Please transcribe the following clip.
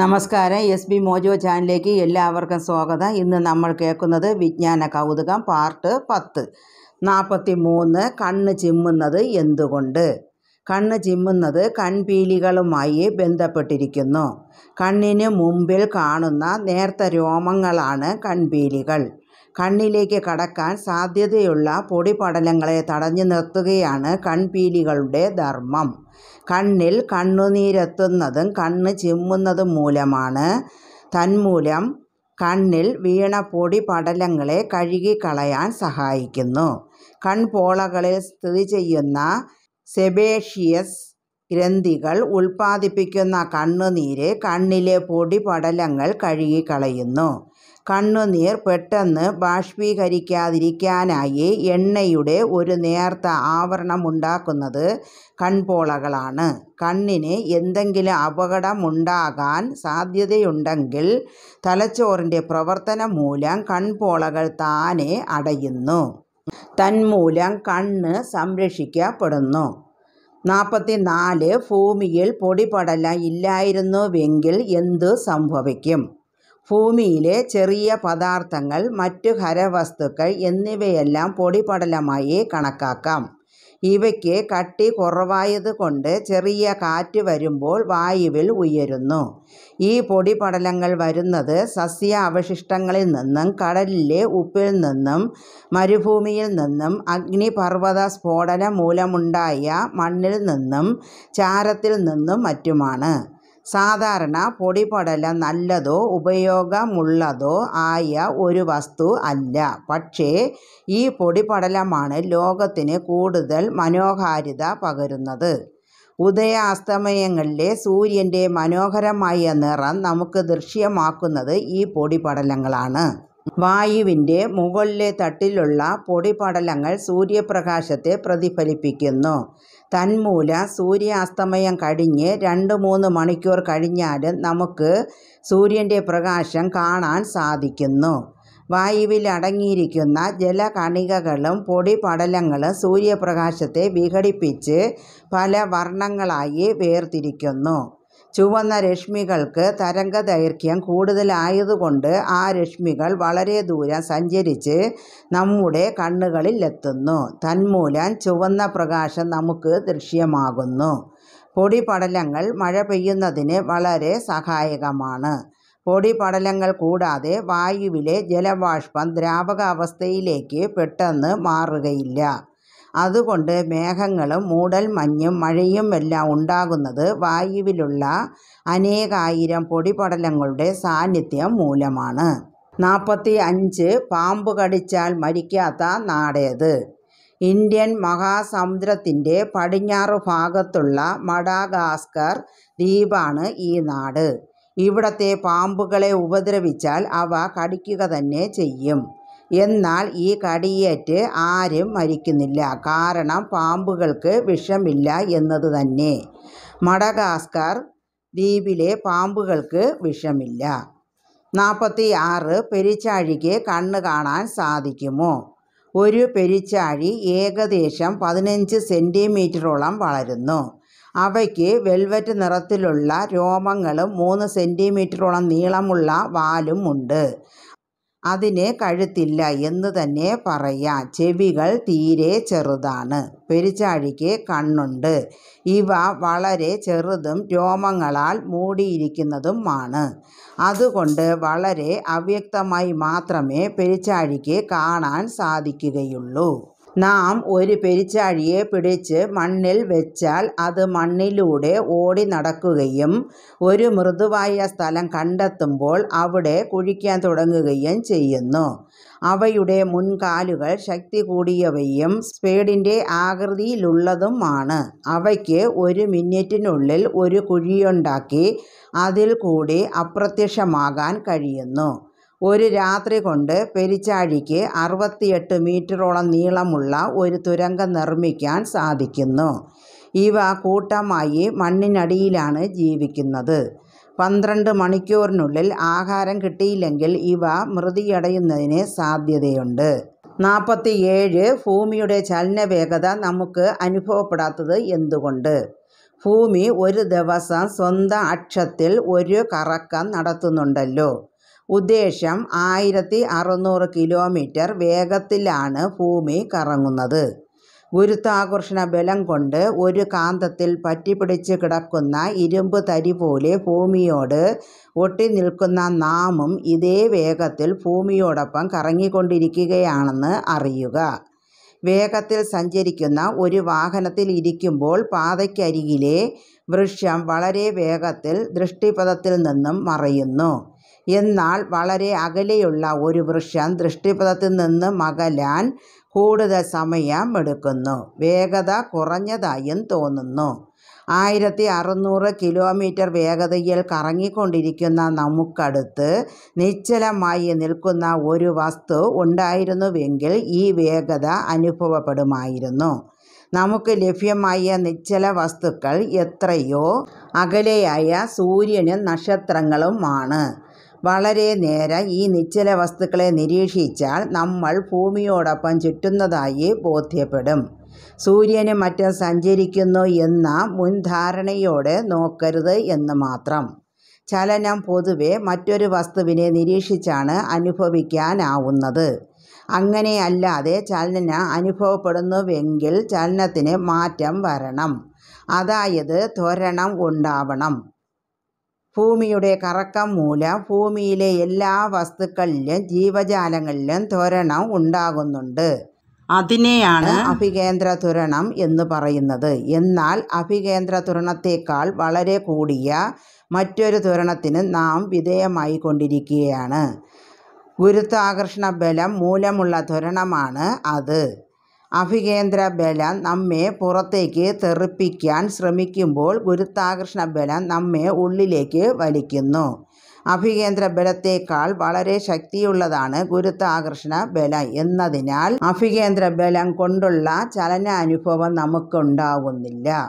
നമസ്കാരം S B mojo ചാനലിലേക്ക് എല്ലാവർക്കും സ്വാഗതം ഇന്ന് നമ്മൾ കേൾക്കുന്നത് വിജ്ഞാന കൗതുകം പാർട്ട് പത്ത് നാൽപ്പത്തി മൂന്ന് കണ്ണ് ചിമ്മുന്നത് എന്തുകൊണ്ട് കണ്ണ് ചിമ്മുന്നത് കൺപീലികളുമായി ബന്ധപ്പെട്ടിരിക്കുന്നു കണ്ണിന് മുമ്പിൽ കാണുന്ന നേർത്ത രോമങ്ങളാണ് കൺപീലികൾ കണ്ണിലേക്ക് കടക്കാൻ സാധ്യതയുള്ള പൊടിപടലങ്ങളെ തടഞ്ഞു നിർത്തുകയാണ് കൺപീലികളുടെ ധർമ്മം കണ്ണിൽ കണ്ണുനീരെത്തുന്നതും കണ്ണ് ചിമ്മുന്നതും മൂലമാണ് തന്മൂലം കണ്ണിൽ വീണ പൊടിപടലങ്ങളെ കഴുകിക്കളയാൻ സഹായിക്കുന്നു കൺപോളകളിൽ സ്ഥിതി ചെയ്യുന്ന സെബേഷിയസ് ഗ്രന്ഥികൾ ഉൽപ്പാദിപ്പിക്കുന്ന കണ്ണുനീര് കണ്ണിലെ പൊടിപടലങ്ങൾ കഴുകിക്കളയുന്നു കണ്ണുനീർ പെട്ടെന്ന് ബാഷ്പീകരിക്കാതിരിക്കാനായി എണ്ണയുടെ ഒരു നേർത്ത ആവരണമുണ്ടാക്കുന്നത് കൺപോളകളാണ് കണ്ണിന് എന്തെങ്കിലും അപകടമുണ്ടാകാൻ സാധ്യതയുണ്ടെങ്കിൽ തലച്ചോറിൻ്റെ പ്രവർത്തനം മൂലം കൺപോളകൾ താനെ അടയുന്നു തന്മൂലം കണ്ണ് സംരക്ഷിക്കപ്പെടുന്നു നാല് ഭൂമിയിൽ പൊടിപടല ഇല്ലായിരുന്നുവെങ്കിൽ എന്തു സംഭവിക്കും ഭൂമിയിലെ ചെറിയ പദാർത്ഥങ്ങൾ മറ്റു ഖരവസ്തുക്കൾ എന്നിവയെല്ലാം പൊടിപടലമായി കണക്കാക്കാം ഇവയ്ക്ക് കട്ടി കുറവായതുകൊണ്ട് ചെറിയ കാറ്റ് വരുമ്പോൾ വായുവിൽ ഉയരുന്നു ഈ പൊടിപടലങ്ങൾ വരുന്നത് സസ്യ അവശിഷ്ടങ്ങളിൽ നിന്നും കടലിലെ ഉപ്പിൽ നിന്നും മരുഭൂമിയിൽ നിന്നും അഗ്നിപർവ്വത സ്ഫോടനം മൂലമുണ്ടായ മണ്ണിൽ നിന്നും ചാരത്തിൽ നിന്നും മറ്റുമാണ് സാധാരണ പൊടിപടലം നല്ലതോ ഉപയോഗമുള്ളതോ ആയ ഒരു വസ്തു അല്ല പക്ഷേ ഈ പൊടിപടലമാണ് ലോകത്തിന് കൂടുതൽ മനോഹാരിത പകരുന്നത് ഉദയാസ്തമയങ്ങളിലെ സൂര്യൻ്റെ മനോഹരമായ നിറം നമുക്ക് ദൃശ്യമാക്കുന്നത് ഈ പൊടിപടലങ്ങളാണ് വായുവിൻ്റെ മുകളിലെ തട്ടിലുള്ള പൊടിപടലങ്ങൾ സൂര്യപ്രകാശത്തെ പ്രതിഫലിപ്പിക്കുന്നു തന്മൂല സൂര്യാസ്തമയം കഴിഞ്ഞ് രണ്ട് മൂന്ന് മണിക്കൂർ കഴിഞ്ഞാലും നമുക്ക് സൂര്യൻ്റെ പ്രകാശം കാണാൻ സാധിക്കുന്നു വായുവിൽ അടങ്ങിയിരിക്കുന്ന ജലകണികകളും പൊടിപടലങ്ങളും സൂര്യപ്രകാശത്തെ വിഘടിപ്പിച്ച് പല വർണ്ണങ്ങളായി വേർതിരിക്കുന്നു ചുവന്ന രശ്മികൾക്ക് തരംഗ ദൈർഘ്യം കൂടുതലായതുകൊണ്ട് ആ രശ്മികൾ വളരെ ദൂരം സഞ്ചരിച്ച് നമ്മുടെ കണ്ണുകളിൽ എത്തുന്നു തന്മൂലം ചുവന്ന പ്രകാശം നമുക്ക് ദൃശ്യമാകുന്നു പൊടിപടലങ്ങൾ മഴ പെയ്യുന്നതിന് വളരെ സഹായകമാണ് പൊടിപടലങ്ങൾ കൂടാതെ വായുവിലെ ജലബാഷ്പം ദ്രാവകാവസ്ഥയിലേക്ക് പെട്ടെന്ന് മാറുകയില്ല അതുകൊണ്ട് മേഘങ്ങളും മൂടൽ മഞ്ഞും മഴയും എല്ലാം ഉണ്ടാകുന്നത് വായുവിലുള്ള അനേകായിരം പൊടിപടലങ്ങളുടെ സാന്നിധ്യം മൂലമാണ് നാൽപ്പത്തി അഞ്ച് പാമ്പ് കടിച്ചാൽ മരിക്കാത്ത നാടേത് ഇന്ത്യൻ മഹാസമുദ്രത്തിൻ്റെ പടിഞ്ഞാറ് ഭാഗത്തുള്ള മഡാഗാസ്കർ ദ്വീപാണ് ഈ നാട് ഇവിടത്തെ പാമ്പുകളെ ഉപദ്രവിച്ചാൽ അവ കടിക്കുക തന്നെ ചെയ്യും എന്നാൽ ഈ കടിയേറ്റ് ആരും മരിക്കുന്നില്ല കാരണം പാമ്പുകൾക്ക് വിഷമില്ല എന്നത് തന്നെ മഡഗാസ്കർ ദ്വീപിലെ പാമ്പുകൾക്ക് വിഷമില്ല നാൽപ്പത്തി ആറ് പെരിച്ചാഴിക്ക് കണ്ണ് കാണാൻ സാധിക്കുമോ ഒരു പെരിച്ചാഴി ഏകദേശം പതിനഞ്ച് സെൻറ്റിമീറ്ററോളം വളരുന്നു അവയ്ക്ക് വെൽവെറ്റ് നിറത്തിലുള്ള രോമങ്ങളും മൂന്ന് സെൻറ്റിമീറ്ററോളം നീളമുള്ള വാലും ഉണ്ട് അതിന് കഴുത്തില്ല എന്ന് തന്നെ പറയാം ചെവികൾ തീരെ ചെറുതാണ് പെരിച്ചാഴിക്ക് കണ്ണുണ്ട് ഇവ വളരെ ചെറുതും രോമങ്ങളാൽ മൂടിയിരിക്കുന്നതുമാണ് അതുകൊണ്ട് വളരെ അവ്യക്തമായി മാത്രമേ പെരിച്ചാഴിക്ക് കാണാൻ സാധിക്കുകയുള്ളൂ നാം ഒരു പെരിച്ചാഴിയെ പിടിച്ച് മണ്ണിൽ വെച്ചാൽ അത് മണ്ണിലൂടെ ഓടി നടക്കുകയും ഒരു മൃദുവായ സ്ഥലം കണ്ടെത്തുമ്പോൾ അവിടെ കുഴിക്കാൻ തുടങ്ങുകയും ചെയ്യുന്നു അവയുടെ മുൻകാലുകൾ ശക്തി കൂടിയവയും സ്പേഡിൻ്റെ ആകൃതിയിലുള്ളതുമാണ് അവയ്ക്ക് ഒരു മിനിറ്റിനുള്ളിൽ ഒരു കുഴിയുണ്ടാക്കി അതിൽ കൂടി അപ്രത്യക്ഷമാകാൻ കഴിയുന്നു ഒരു രാത്രി കൊണ്ട് പെരിച്ചാഴിക്ക് അറുപത്തിയെട്ട് മീറ്ററോളം നീളമുള്ള ഒരു തുരങ്കം നിർമ്മിക്കാൻ സാധിക്കുന്നു ഇവ കൂട്ടമായി മണ്ണിനടിയിലാണ് ജീവിക്കുന്നത് പന്ത്രണ്ട് മണിക്കൂറിനുള്ളിൽ ആഹാരം കിട്ടിയില്ലെങ്കിൽ ഇവ മൃതിയടയുന്നതിന് സാധ്യതയുണ്ട് നാൽപ്പത്തിയേഴ് ഭൂമിയുടെ ചലനവേഗത നമുക്ക് അനുഭവപ്പെടാത്തത് എന്തുകൊണ്ട് ഭൂമി ഒരു ദിവസം സ്വന്തം അക്ഷത്തിൽ ഒരു കറക്കം നടത്തുന്നുണ്ടല്ലോ ഉദ്ദേശം ആയിരത്തി അറുന്നൂറ് കിലോമീറ്റർ വേഗത്തിലാണ് ഭൂമി കറങ്ങുന്നത് ഗുരുത്വാകർഷണ ബലം കൊണ്ട് ഒരു കാന്തത്തിൽ പറ്റിപ്പിടിച്ച് കിടക്കുന്ന ഇരുമ്പ് തരി പോലെ ഭൂമിയോട് ഒട്ടി നിൽക്കുന്ന നാമും ഇതേ വേഗത്തിൽ ഭൂമിയോടൊപ്പം കറങ്ങിക്കൊണ്ടിരിക്കുകയാണെന്ന് അറിയുക വേഗത്തിൽ സഞ്ചരിക്കുന്ന ഒരു വാഹനത്തിൽ ഇരിക്കുമ്പോൾ പാതയ്ക്കരികിലെ വൃക്ഷം വളരെ വേഗത്തിൽ ദൃഷ്ടിപഥത്തിൽ നിന്നും മറയുന്നു എന്നാൽ വളരെ അകലെയുള്ള ഒരു വൃക്ഷം ദൃഷ്ടിപഥത്തിൽ നിന്ന് മകലാൻ കൂടുതൽ സമയം എടുക്കുന്നു വേഗത കുറഞ്ഞതായും തോന്നുന്നു ആയിരത്തി അറുന്നൂറ് കിലോമീറ്റർ വേഗതയിൽ കറങ്ങിക്കൊണ്ടിരിക്കുന്ന നമുക്കടുത്ത് നിശ്ചലമായി നിൽക്കുന്ന ഒരു വസ്തു ഉണ്ടായിരുന്നുവെങ്കിൽ ഈ വേഗത അനുഭവപ്പെടുമായിരുന്നു നമുക്ക് ലഭ്യമായ നിശ്ചല വസ്തുക്കൾ എത്രയോ അകലെയായ സൂര്യനും നക്ഷത്രങ്ങളുമാണ് വളരെ നേരം ഈ നിശ്ചല വസ്തുക്കളെ നിരീക്ഷിച്ചാൽ നമ്മൾ ഭൂമിയോടൊപ്പം ചുറ്റുന്നതായി ബോധ്യപ്പെടും സൂര്യന് മറ്റും സഞ്ചരിക്കുന്നു എന്ന മുൻധാരണയോടെ നോക്കരുത് എന്ന് മാത്രം ചലനം പൊതുവെ മറ്റൊരു വസ്തുവിനെ നിരീക്ഷിച്ചാണ് അനുഭവിക്കാനാവുന്നത് അങ്ങനെയല്ലാതെ ചലനം അനുഭവപ്പെടുന്നുവെങ്കിൽ ചലനത്തിന് മാറ്റം വരണം അതായത് ത്വരണം ഉണ്ടാവണം ഭൂമിയുടെ കറക്കം മൂലം ഭൂമിയിലെ എല്ലാ വസ്തുക്കളിലും ജീവജാലങ്ങളിലും ത്വരണം ഉണ്ടാകുന്നുണ്ട് അതിനെയാണ് അഭികേന്ദ്ര തുരണം എന്ന് പറയുന്നത് എന്നാൽ അഭികേന്ദ്ര തുരണത്തേക്കാൾ വളരെ കൂടിയ മറ്റൊരു തുരണത്തിന് നാം വിധേയമായി കൊണ്ടിരിക്കുകയാണ് ഗുരുത്വാകർഷണ ബലം മൂലമുള്ള തുരണമാണ് അത് അഭികേന്ദ്ര ബലം നമ്മെ പുറത്തേക്ക് തെറിപ്പിക്കാൻ ശ്രമിക്കുമ്പോൾ ഗുരുത്താകർഷണ ബലം നമ്മെ ഉള്ളിലേക്ക് വലിക്കുന്നു അഭികേന്ദ്ര ബലത്തേക്കാൾ വളരെ ശക്തിയുള്ളതാണ് ഗുരുത്വാകർഷണ ബലം എന്നതിനാൽ അഭികേന്ദ്ര ബലം കൊണ്ടുള്ള ചലനാനുഭവം നമുക്കുണ്ടാവുന്നില്ല